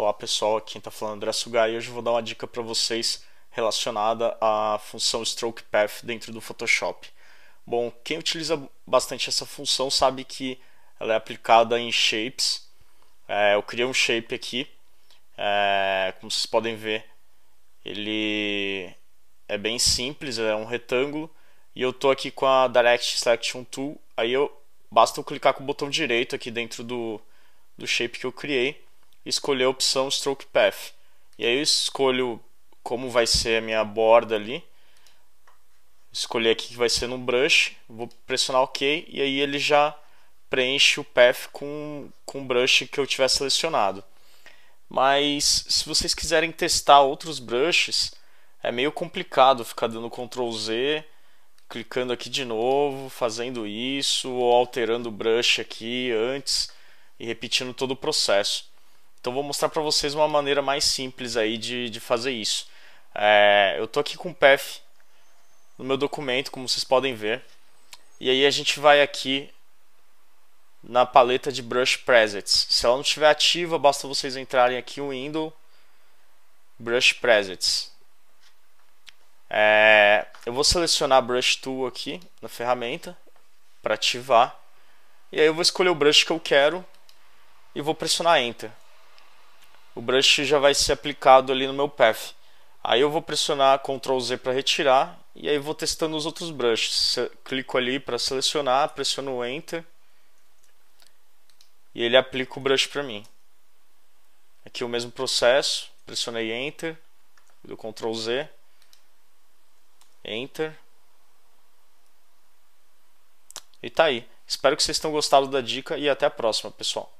Olá pessoal, aqui quem está falando é André Sugai e hoje eu vou dar uma dica para vocês relacionada à função Stroke Path dentro do Photoshop. Bom, quem utiliza bastante essa função sabe que ela é aplicada em shapes. É, eu criei um shape aqui, é, como vocês podem ver, ele é bem simples, é um retângulo e eu estou aqui com a Direct Selection Tool, aí eu basta eu clicar com o botão direito aqui dentro do, do shape que eu criei escolher a opção Stroke Path. E aí eu escolho como vai ser a minha borda ali. Escolher aqui que vai ser no brush, vou pressionar OK e aí ele já preenche o path com, com o brush que eu tiver selecionado. Mas se vocês quiserem testar outros brushes, é meio complicado ficar dando Ctrl Z, clicando aqui de novo, fazendo isso, ou alterando o brush aqui antes e repetindo todo o processo. Então vou mostrar para vocês uma maneira mais simples aí de, de fazer isso. É, eu estou aqui com o path no meu documento, como vocês podem ver. E aí a gente vai aqui na paleta de Brush Presets. Se ela não estiver ativa, basta vocês entrarem aqui no Window Brush Presets. É, eu vou selecionar Brush Tool aqui na ferramenta para ativar. E aí eu vou escolher o brush que eu quero e vou pressionar Enter o brush já vai ser aplicado ali no meu path. Aí eu vou pressionar Ctrl Z para retirar e aí vou testando os outros brushes. Clico ali para selecionar, pressiono Enter e ele aplica o brush para mim. Aqui o mesmo processo, pressionei Enter, do Ctrl Z, Enter e tá aí. Espero que vocês tenham gostado da dica e até a próxima, pessoal.